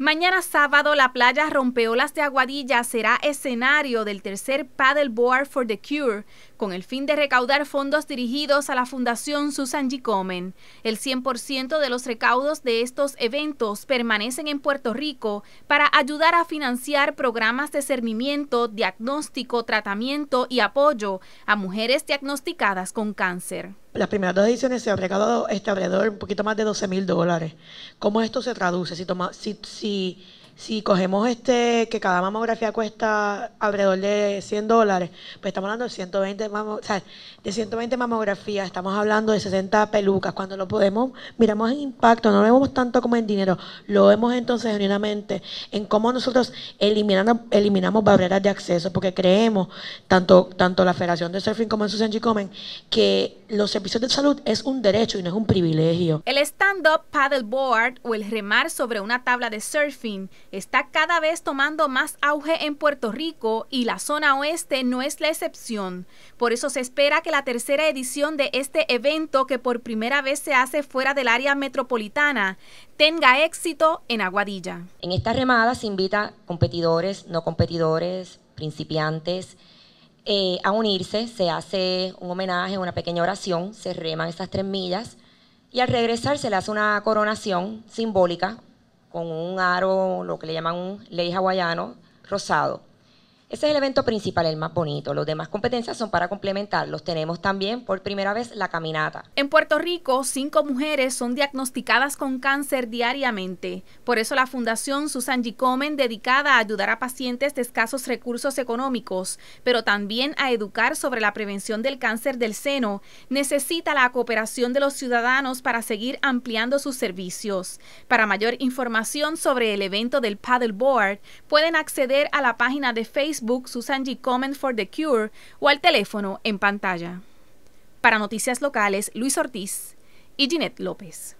Mañana sábado, la playa Rompeolas de Aguadilla será escenario del tercer Paddle Board for the Cure, con el fin de recaudar fondos dirigidos a la Fundación Susan G. Komen. El 100% de los recaudos de estos eventos permanecen en Puerto Rico para ayudar a financiar programas de cernimiento, diagnóstico, tratamiento y apoyo a mujeres diagnosticadas con cáncer. Las primeras dos ediciones se han recaudado este alrededor un poquito más de 12 mil dólares. ¿Cómo esto se traduce? Si, toma, si, si si cogemos este, que cada mamografía cuesta alrededor de 100 dólares, pues estamos hablando de 120, o sea, de 120 mamografías, estamos hablando de 60 pelucas. Cuando lo podemos, miramos en impacto, no lo vemos tanto como en dinero, lo vemos entonces genuinamente en cómo nosotros eliminamos, eliminamos barreras de acceso, porque creemos, tanto, tanto la Federación de Surfing como en Susan G. Comen, que los servicios de salud es un derecho y no es un privilegio. El stand-up paddleboard o el remar sobre una tabla de surfing está cada vez tomando más auge en Puerto Rico y la zona oeste no es la excepción. Por eso se espera que la tercera edición de este evento que por primera vez se hace fuera del área metropolitana tenga éxito en Aguadilla. En esta remada se invita competidores, no competidores, principiantes, eh, a unirse, se hace un homenaje, una pequeña oración, se reman esas tres millas. Y al regresar se le hace una coronación simbólica con un aro, lo que le llaman un ley hawaiano, rosado. Ese es el evento principal, el más bonito. Los demás competencias son para complementar. Los Tenemos también por primera vez la caminata. En Puerto Rico, cinco mujeres son diagnosticadas con cáncer diariamente. Por eso la Fundación Susan G. Komen, dedicada a ayudar a pacientes de escasos recursos económicos, pero también a educar sobre la prevención del cáncer del seno, necesita la cooperación de los ciudadanos para seguir ampliando sus servicios. Para mayor información sobre el evento del paddleboard, pueden acceder a la página de Facebook Facebook Susan G. Comment for the Cure o al teléfono en pantalla. Para noticias locales, Luis Ortiz y Ginette López.